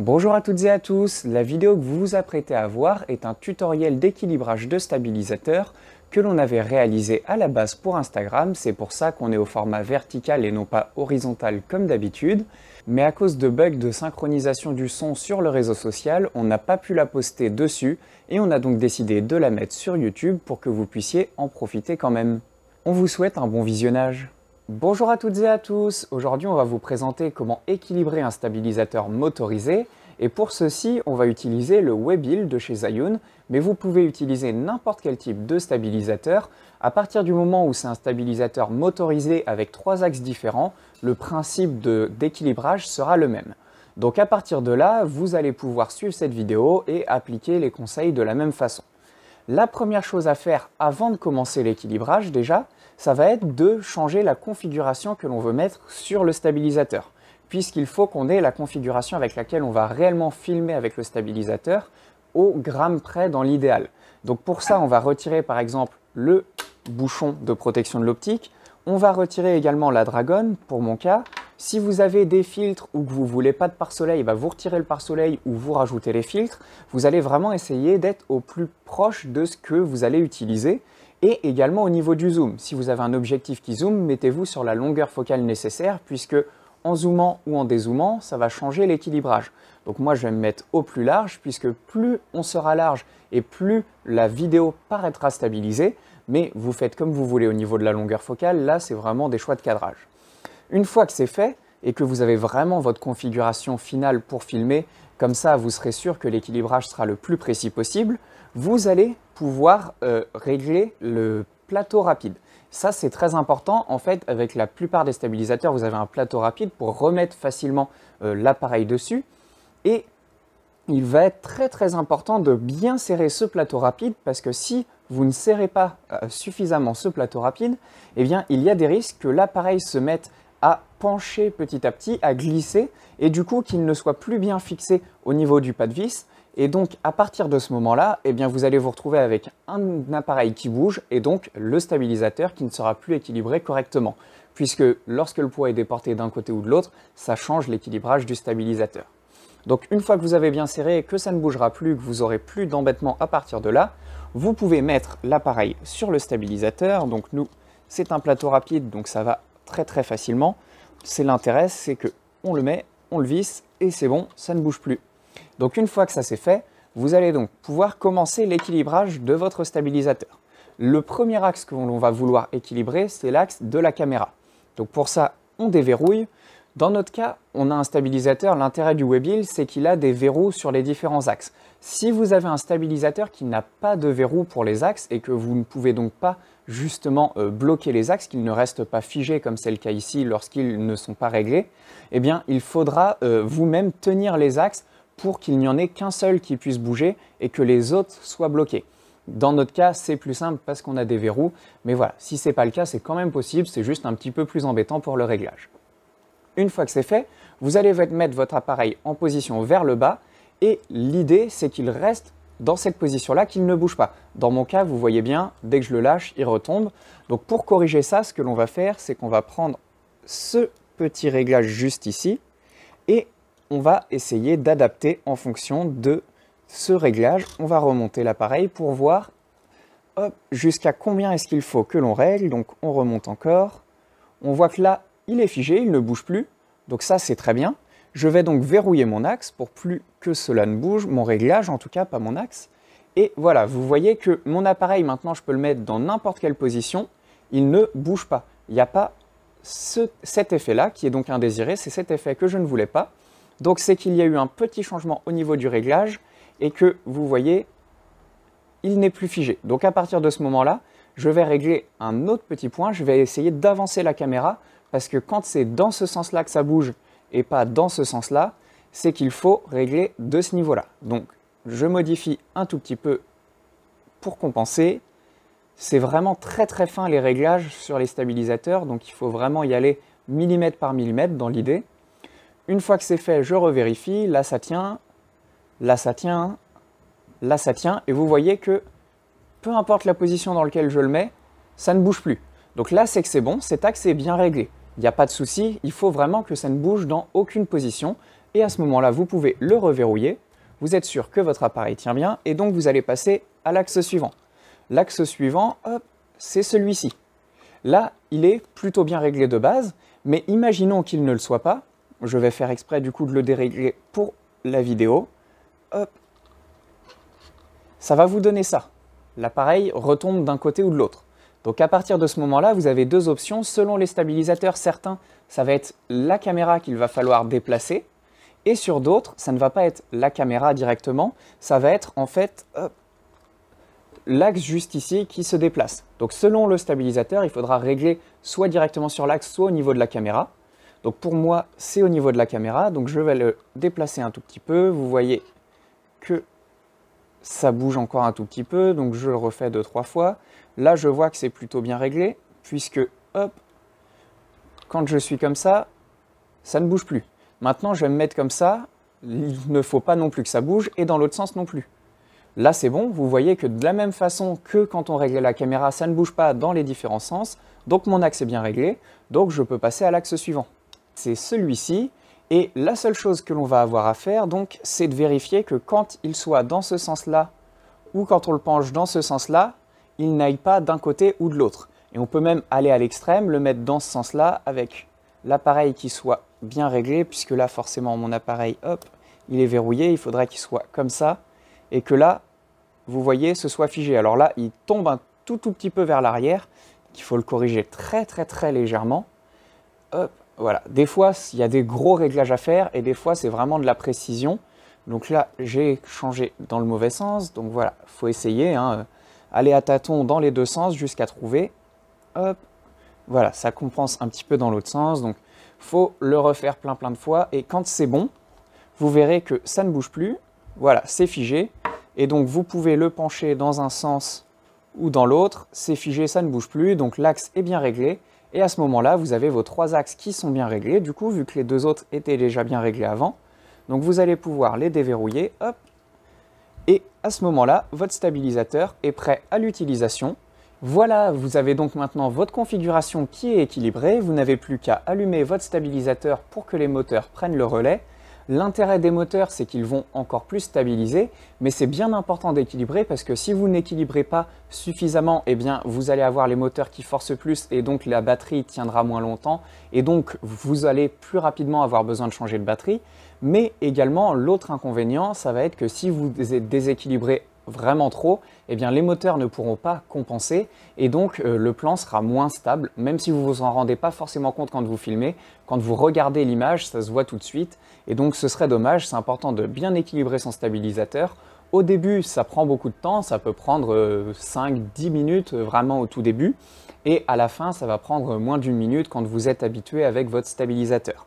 Bonjour à toutes et à tous, la vidéo que vous vous apprêtez à voir est un tutoriel d'équilibrage de stabilisateur que l'on avait réalisé à la base pour Instagram, c'est pour ça qu'on est au format vertical et non pas horizontal comme d'habitude, mais à cause de bugs de synchronisation du son sur le réseau social, on n'a pas pu la poster dessus et on a donc décidé de la mettre sur YouTube pour que vous puissiez en profiter quand même. On vous souhaite un bon visionnage Bonjour à toutes et à tous, aujourd'hui on va vous présenter comment équilibrer un stabilisateur motorisé et pour ceci on va utiliser le Webil de chez Zayun mais vous pouvez utiliser n'importe quel type de stabilisateur à partir du moment où c'est un stabilisateur motorisé avec trois axes différents le principe d'équilibrage sera le même. Donc à partir de là vous allez pouvoir suivre cette vidéo et appliquer les conseils de la même façon. La première chose à faire avant de commencer l'équilibrage déjà, ça va être de changer la configuration que l'on veut mettre sur le stabilisateur puisqu'il faut qu'on ait la configuration avec laquelle on va réellement filmer avec le stabilisateur au gramme près dans l'idéal. Donc pour ça, on va retirer par exemple le bouchon de protection de l'optique, on va retirer également la dragonne pour mon cas, si vous avez des filtres ou que vous ne voulez pas de pare-soleil, va bah, vous retirez le pare-soleil ou vous rajoutez les filtres. Vous allez vraiment essayer d'être au plus proche de ce que vous allez utiliser. Et également au niveau du zoom. Si vous avez un objectif qui zoome, mettez-vous sur la longueur focale nécessaire puisque en zoomant ou en dézoomant, ça va changer l'équilibrage. Donc moi je vais me mettre au plus large puisque plus on sera large et plus la vidéo paraîtra stabilisée, mais vous faites comme vous voulez au niveau de la longueur focale, là c'est vraiment des choix de cadrage. Une fois que c'est fait et que vous avez vraiment votre configuration finale pour filmer, comme ça vous serez sûr que l'équilibrage sera le plus précis possible, vous allez pouvoir euh, régler le plateau rapide. Ça, c'est très important. En fait, avec la plupart des stabilisateurs, vous avez un plateau rapide pour remettre facilement euh, l'appareil dessus. Et il va être très très important de bien serrer ce plateau rapide parce que si vous ne serrez pas euh, suffisamment ce plateau rapide, eh bien, il y a des risques que l'appareil se mette à pencher petit à petit, à glisser, et du coup qu'il ne soit plus bien fixé au niveau du pas de vis. Et donc à partir de ce moment-là, eh bien, vous allez vous retrouver avec un appareil qui bouge, et donc le stabilisateur qui ne sera plus équilibré correctement, puisque lorsque le poids est déporté d'un côté ou de l'autre, ça change l'équilibrage du stabilisateur. Donc une fois que vous avez bien serré que ça ne bougera plus, que vous aurez plus d'embêtement à partir de là, vous pouvez mettre l'appareil sur le stabilisateur. Donc nous, c'est un plateau rapide, donc ça va très très facilement. C'est l'intérêt, c'est que on le met, on le visse et c'est bon, ça ne bouge plus. Donc une fois que ça c'est fait, vous allez donc pouvoir commencer l'équilibrage de votre stabilisateur. Le premier axe que l'on va vouloir équilibrer, c'est l'axe de la caméra. Donc pour ça, on déverrouille, dans notre cas, on a un stabilisateur. L'intérêt du webill c'est qu'il a des verrous sur les différents axes. Si vous avez un stabilisateur qui n'a pas de verrou pour les axes et que vous ne pouvez donc pas justement euh, bloquer les axes, qu'ils ne restent pas figés comme c'est le cas ici lorsqu'ils ne sont pas réglés, eh bien il faudra euh, vous-même tenir les axes pour qu'il n'y en ait qu'un seul qui puisse bouger et que les autres soient bloqués. Dans notre cas, c'est plus simple parce qu'on a des verrous, mais voilà, si ce n'est pas le cas, c'est quand même possible, c'est juste un petit peu plus embêtant pour le réglage. Une fois que c'est fait, vous allez mettre votre appareil en position vers le bas et l'idée c'est qu'il reste dans cette position-là, qu'il ne bouge pas. Dans mon cas, vous voyez bien, dès que je le lâche, il retombe. Donc pour corriger ça, ce que l'on va faire, c'est qu'on va prendre ce petit réglage juste ici et on va essayer d'adapter en fonction de ce réglage. On va remonter l'appareil pour voir jusqu'à combien est-ce qu'il faut que l'on règle. Donc on remonte encore. On voit que là, il est figé, il ne bouge plus, donc ça c'est très bien. Je vais donc verrouiller mon axe pour plus que cela ne bouge, mon réglage en tout cas, pas mon axe. Et voilà, vous voyez que mon appareil maintenant je peux le mettre dans n'importe quelle position, il ne bouge pas. Il n'y a pas cet effet-là qui est donc indésiré, c'est cet effet que je ne voulais pas. Donc c'est qu'il y a eu un petit changement au niveau du réglage et que vous voyez, il n'est plus figé. Donc à partir de ce moment-là, je vais régler un autre petit point, je vais essayer d'avancer la caméra parce que quand c'est dans ce sens-là que ça bouge et pas dans ce sens-là, c'est qu'il faut régler de ce niveau-là. Donc, je modifie un tout petit peu pour compenser. C'est vraiment très très fin les réglages sur les stabilisateurs, donc il faut vraiment y aller millimètre par millimètre dans l'idée. Une fois que c'est fait, je revérifie, là ça tient, là ça tient, là ça tient, et vous voyez que peu importe la position dans laquelle je le mets, ça ne bouge plus. Donc là c'est que c'est bon, cet axe est bien réglé. Il n'y a pas de souci, il faut vraiment que ça ne bouge dans aucune position, et à ce moment-là, vous pouvez le reverrouiller, vous êtes sûr que votre appareil tient bien, et donc vous allez passer à l'axe suivant. L'axe suivant, hop, c'est celui-ci. Là, il est plutôt bien réglé de base, mais imaginons qu'il ne le soit pas. Je vais faire exprès du coup de le dérégler pour la vidéo. Hop. Ça va vous donner ça. L'appareil retombe d'un côté ou de l'autre. Donc à partir de ce moment-là, vous avez deux options. Selon les stabilisateurs, certains, ça va être la caméra qu'il va falloir déplacer. Et sur d'autres, ça ne va pas être la caméra directement, ça va être en fait l'axe juste ici qui se déplace. Donc selon le stabilisateur, il faudra régler soit directement sur l'axe, soit au niveau de la caméra. Donc pour moi, c'est au niveau de la caméra, donc je vais le déplacer un tout petit peu. Vous voyez que ça bouge encore un tout petit peu, donc je le refais deux, trois fois. Là, je vois que c'est plutôt bien réglé, puisque, hop, quand je suis comme ça, ça ne bouge plus. Maintenant, je vais me mettre comme ça, il ne faut pas non plus que ça bouge, et dans l'autre sens non plus. Là, c'est bon, vous voyez que de la même façon que quand on réglait la caméra, ça ne bouge pas dans les différents sens, donc mon axe est bien réglé, donc je peux passer à l'axe suivant. C'est celui-ci, et la seule chose que l'on va avoir à faire, donc, c'est de vérifier que quand il soit dans ce sens-là, ou quand on le penche dans ce sens-là, il n'aille pas d'un côté ou de l'autre. Et on peut même aller à l'extrême, le mettre dans ce sens-là, avec l'appareil qui soit bien réglé, puisque là, forcément, mon appareil, hop, il est verrouillé, il faudrait qu'il soit comme ça, et que là, vous voyez, ce soit figé. Alors là, il tombe un tout, tout petit peu vers l'arrière, qu'il faut le corriger très, très, très légèrement. Hop, voilà, des fois, il y a des gros réglages à faire et des fois, c'est vraiment de la précision. Donc là, j'ai changé dans le mauvais sens. Donc voilà, faut essayer. Hein. aller à tâtons dans les deux sens jusqu'à trouver. Hop, voilà, ça compense un petit peu dans l'autre sens. Donc faut le refaire plein plein de fois. Et quand c'est bon, vous verrez que ça ne bouge plus. Voilà, c'est figé. Et donc vous pouvez le pencher dans un sens ou dans l'autre. C'est figé, ça ne bouge plus. Donc l'axe est bien réglé. Et à ce moment-là, vous avez vos trois axes qui sont bien réglés, du coup, vu que les deux autres étaient déjà bien réglés avant. Donc vous allez pouvoir les déverrouiller, hop. Et à ce moment-là, votre stabilisateur est prêt à l'utilisation. Voilà, vous avez donc maintenant votre configuration qui est équilibrée, vous n'avez plus qu'à allumer votre stabilisateur pour que les moteurs prennent le relais, L'intérêt des moteurs, c'est qu'ils vont encore plus stabiliser, mais c'est bien important d'équilibrer parce que si vous n'équilibrez pas suffisamment, eh bien, vous allez avoir les moteurs qui forcent plus et donc la batterie tiendra moins longtemps et donc vous allez plus rapidement avoir besoin de changer de batterie. Mais également, l'autre inconvénient, ça va être que si vous êtes déséquilibré vraiment trop, eh bien les moteurs ne pourront pas compenser et donc euh, le plan sera moins stable, même si vous vous en rendez pas forcément compte quand vous filmez. Quand vous regardez l'image, ça se voit tout de suite et donc ce serait dommage. C'est important de bien équilibrer son stabilisateur. Au début, ça prend beaucoup de temps, ça peut prendre 5-10 euh, minutes euh, vraiment au tout début et à la fin, ça va prendre moins d'une minute quand vous êtes habitué avec votre stabilisateur.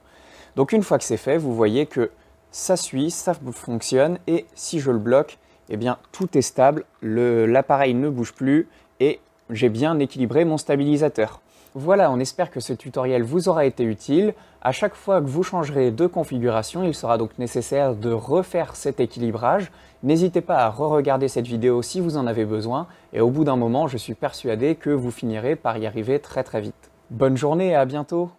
Donc une fois que c'est fait, vous voyez que ça suit, ça fonctionne et si je le bloque, eh bien tout est stable, l'appareil ne bouge plus et j'ai bien équilibré mon stabilisateur. Voilà, on espère que ce tutoriel vous aura été utile. À chaque fois que vous changerez de configuration, il sera donc nécessaire de refaire cet équilibrage. N'hésitez pas à re-regarder cette vidéo si vous en avez besoin, et au bout d'un moment, je suis persuadé que vous finirez par y arriver très très vite. Bonne journée et à bientôt